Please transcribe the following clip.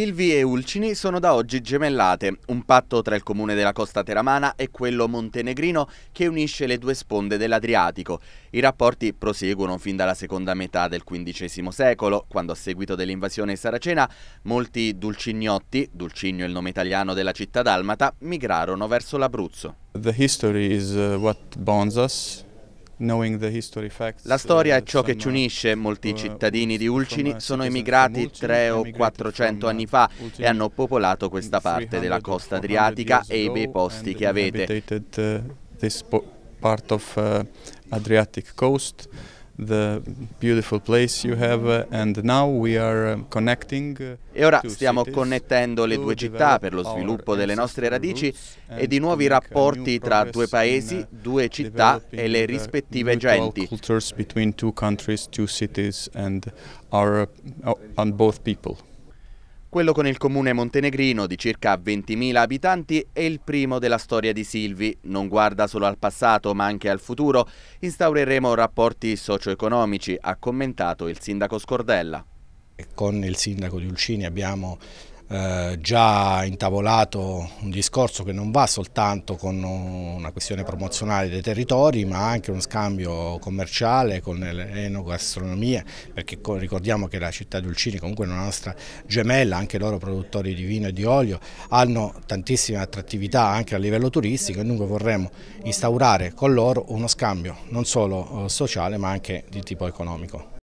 Silvi e Ulcini sono da oggi gemellate, un patto tra il comune della costa teramana e quello montenegrino che unisce le due sponde dell'Adriatico. I rapporti proseguono fin dalla seconda metà del XV secolo, quando a seguito dell'invasione saracena molti dulcignotti, Dulcigno è il nome italiano della città dalmata, migrarono verso l'Abruzzo. The history is uh, what bonds us. La storia è eh, ciò che ci unisce, molti eh, cittadini di Ulcini sono emigrati 300 o 400 anni fa e hanno popolato questa parte della costa adriatica e i bei posti che avete. E ora stiamo connettendo le due città per lo sviluppo delle nostre radici e di nuovi rapporti tra due paesi, uh, due città e le rispettive genti. Cultures between two countries, two cities and our, and uh, both people. Quello con il comune montenegrino di circa 20.000 abitanti è il primo della storia di Silvi. Non guarda solo al passato ma anche al futuro. Instaureremo rapporti socio-economici, ha commentato il sindaco Scordella. Con il sindaco di Ulcini abbiamo eh, già intavolato un discorso che non va soltanto con una questione promozionale dei territori ma anche uno scambio commerciale con l'enogastronomia perché ricordiamo che la città di Ulcini comunque è una nostra gemella, anche loro produttori di vino e di olio hanno tantissime attrattività anche a livello turistico e dunque vorremmo instaurare con loro uno scambio non solo eh, sociale ma anche di tipo economico.